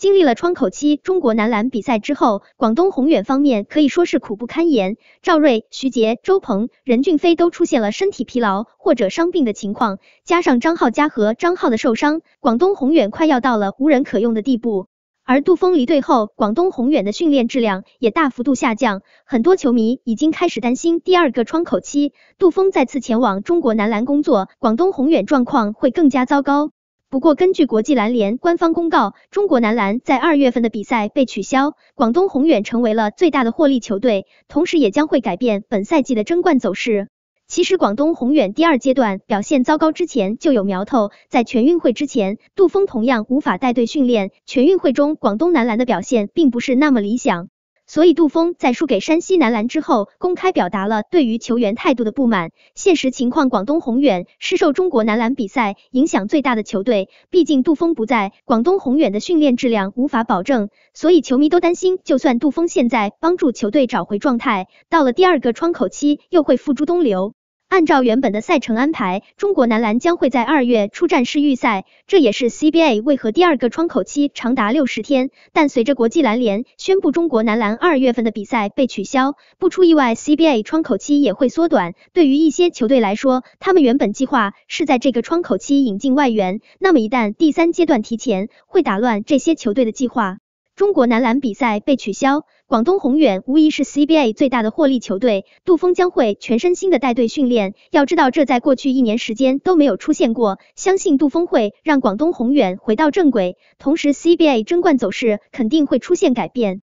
经历了窗口期中国男篮比赛之后，广东宏远方面可以说是苦不堪言。赵睿、徐杰、周鹏、任骏飞都出现了身体疲劳或者伤病的情况，加上张浩嘉和张浩的受伤，广东宏远快要到了无人可用的地步。而杜峰离队后，广东宏远的训练质量也大幅度下降，很多球迷已经开始担心第二个窗口期杜峰再次前往中国男篮工作，广东宏远状况会更加糟糕。不过，根据国际篮联官方公告，中国男篮在二月份的比赛被取消，广东宏远成为了最大的获利球队，同时也将会改变本赛季的争冠走势。其实，广东宏远第二阶段表现糟糕之前就有苗头，在全运会之前，杜峰同样无法带队训练，全运会中广东男篮的表现并不是那么理想。所以杜峰在输给山西男篮之后，公开表达了对于球员态度的不满。现实情况，广东宏远是受中国男篮比赛影响最大的球队，毕竟杜峰不在，广东宏远的训练质量无法保证。所以球迷都担心，就算杜峰现在帮助球队找回状态，到了第二个窗口期又会付诸东流。按照原本的赛程安排，中国男篮将会在二月出战世预赛，这也是 CBA 为何第二个窗口期长达六十天。但随着国际篮联宣布中国男篮二月份的比赛被取消，不出意外，CBA 窗口期也会缩短。对于一些球队来说，他们原本计划是在这个窗口期引进外援，那么一旦第三阶段提前，会打乱这些球队的计划。中国男篮比赛被取消，广东宏远无疑是 CBA 最大的获利球队。杜峰将会全身心的带队训练，要知道这在过去一年时间都没有出现过。相信杜峰会让广东宏远回到正轨，同时 CBA 争冠走势肯定会出现改变。